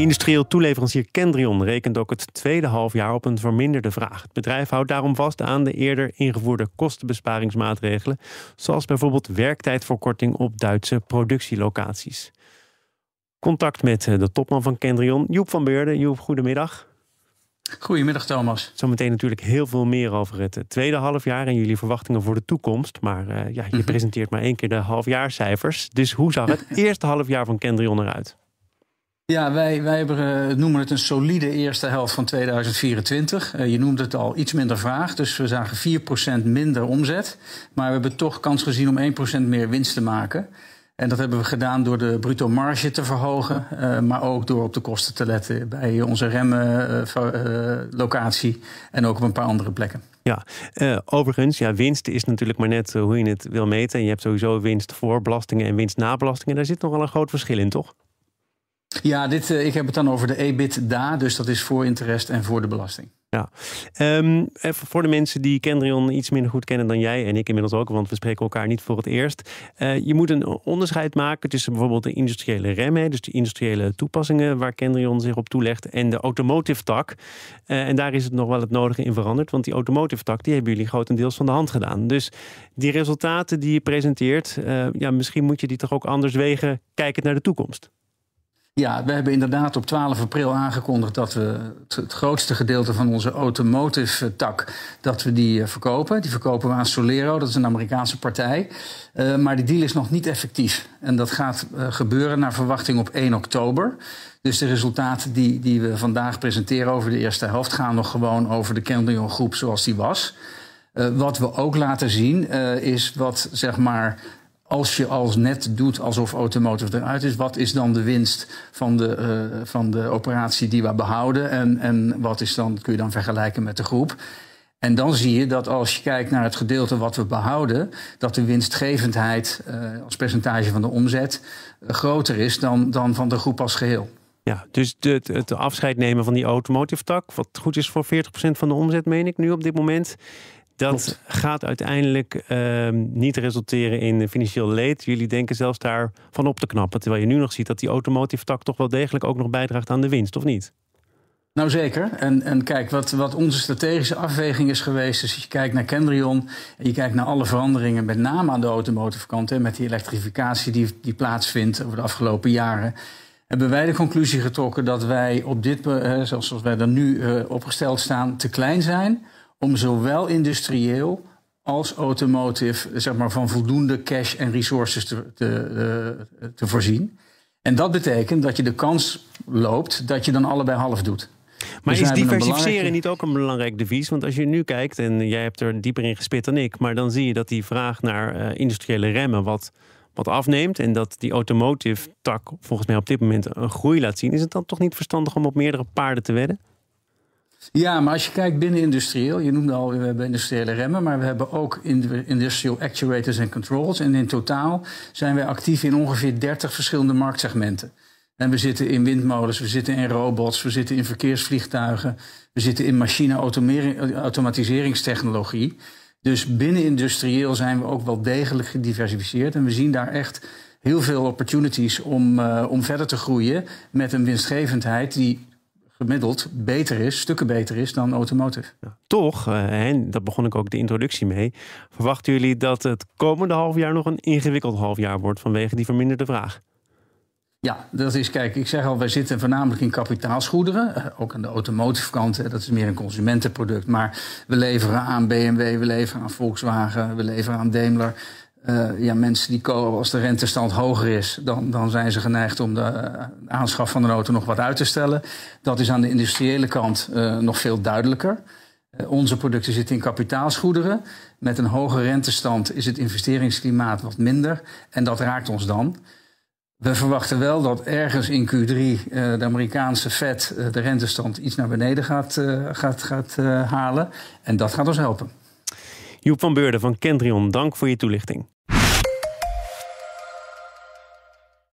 Industrieel toeleverancier Kendrion rekent ook het tweede halfjaar op een verminderde vraag. Het bedrijf houdt daarom vast aan de eerder ingevoerde kostenbesparingsmaatregelen, zoals bijvoorbeeld werktijdverkorting op Duitse productielocaties. Contact met eh, de topman van Kendrion, Joep van Beurden. Joep, goedemiddag. Goedemiddag Thomas. Zometeen natuurlijk heel veel meer over het eh, tweede halfjaar en jullie verwachtingen voor de toekomst. Maar eh, ja, je mhm. presenteert maar één keer de halfjaarcijfers. Dus hoe zag het eerste halfjaar van Kendrion eruit? Ja, wij, wij hebben, eh, noemen het een solide eerste helft van 2024. Eh, je noemt het al iets minder vraag, dus we zagen 4% minder omzet. Maar we hebben toch kans gezien om 1% meer winst te maken. En dat hebben we gedaan door de bruto marge te verhogen, eh, maar ook door op de kosten te letten bij onze remlocatie uh, en ook op een paar andere plekken. Ja, overigens, ja, winst is natuurlijk maar net hoe je het wil meten. En je hebt sowieso winst voor belastingen en winst na belastingen. Daar zit nogal een groot verschil in, toch? Ja, dit, eh, ik heb het dan over de EBITDA, dus dat is voor interest en voor de belasting. Ja, ehm, eh, voor de mensen die Kendrion iets minder goed kennen dan jij en ik inmiddels ook, want we spreken elkaar niet voor het eerst. Eh, je moet een onderscheid maken tussen bijvoorbeeld de industriële remmen, dus de industriële toepassingen waar Kendrion zich op toelegt, en de automotive tak. en daar is het nog wel het nodige in veranderd, want die automotive tak die hebben jullie grotendeels van de hand gedaan. Dus die resultaten die je presenteert, ja, misschien moet je die toch ook anders wegen, kijkend naar de toekomst. Ja, we hebben inderdaad op 12 april aangekondigd dat we het, grootste gedeelte van onze automotive eh, tak, dat we die eh, verkopen. Die verkopen we aan Solero, dat is een Amerikaanse partij. Eh, maar die deal is nog niet effectief. En dat gaat gebeuren naar verwachting op 1 oktober. Dus de resultaten die, die we vandaag presenteren over de eerste helft gaan nog gewoon over de Kendrion groep zoals die was. wat we ook laten zien is wat zeg maar als je als net doet alsof automotive eruit is, wat is dan de winst van de, eh, van de operatie die we behouden? En, en wat is dan, kun je dan vergelijken met de groep? En dan zie je dat als je kijkt naar het gedeelte wat we behouden, dat de winstgevendheid eh, als percentage van de omzet eh, groter is dan, dan van de groep als geheel. Ja, dus het, het afscheid nemen van die automotive tak, wat goed is voor 40% van de omzet, meen ik nu op dit moment. Dat gaat uiteindelijk ehm, niet resulteren in financieel leed. Jullie denken zelfs daar van op te knappen. Terwijl je nu nog ziet dat die automotive tak toch wel degelijk ook nog bijdraagt aan de winst, of niet? Nou zeker. En, en kijk, wat, wat onze strategische afweging is geweest, als je kijkt naar Kendrion en je kijkt naar alle veranderingen, met name aan de automotive kant, hè, met die elektrificatie die, die plaatsvindt over de afgelopen jaren hebben wij de conclusie getrokken dat wij op dit, eh, zoals wij er nu eh, opgesteld staan, te klein zijn om zowel industrieel als automotive zeg maar, van voldoende cash en resources te, te, eh, te voorzien. En dat betekent dat je de kans loopt dat je dan allebei half doet. Maar dus is diversificeren niet ook een belangrijk devies? Want als je nu kijkt, en jij hebt er dieper in gespit dan ik, maar dan zie je dat die vraag naar eh, industriële remmen wat, wat afneemt en dat die automotive tak volgens mij op dit moment een groei laat zien. Is het dan toch niet verstandig om op meerdere paarden te wedden? Ja, maar als je kijkt binnen industrieel, je noemde al, we hebben industriële remmen, maar we hebben ook industrial actuators en controls. En in totaal zijn wij actief in ongeveer 30 verschillende marktsegmenten. En we zitten in windmolens, we zitten in robots, we zitten in verkeersvliegtuigen, we zitten in machine-automatiseringstechnologie. Dus binnen industrieel zijn we ook wel degelijk gediversifieerd. En we zien daar echt heel veel opportunities om, eh, om verder te groeien met een winstgevendheid die gemiddeld beter is, stukken beter is dan automotive. toch, en eh, daar begon ik ook de introductie mee, verwachten jullie dat het komende half jaar nog een ingewikkeld half jaar wordt vanwege die verminderde vraag? Ja, dat is, kijk, ik zeg al, wij zitten voornamelijk in kapitaalsgoederen. Eh, ook aan de automotive kant, dat is meer een consumentenproduct. Maar we leveren aan BMW, we leveren aan Volkswagen, we leveren aan Daimler. Eh, ja, mensen die komen als de rentestand hoger is, dan, dan zijn ze geneigd om de eh, aanschaf van de auto nog wat uit te stellen. Dat is aan de industriële kant eh, nog veel duidelijker. onze producten zitten in kapitaalsgoederen. Met een hoge rentestand is het investeringsklimaat wat minder. En dat raakt ons dan. We verwachten wel dat ergens in Q3 de Amerikaanse Fed de rentestand iets naar beneden gaat, gaat, gaat halen. En dat gaat ons helpen. Joep van Beurden van Kendrion, dank voor je toelichting.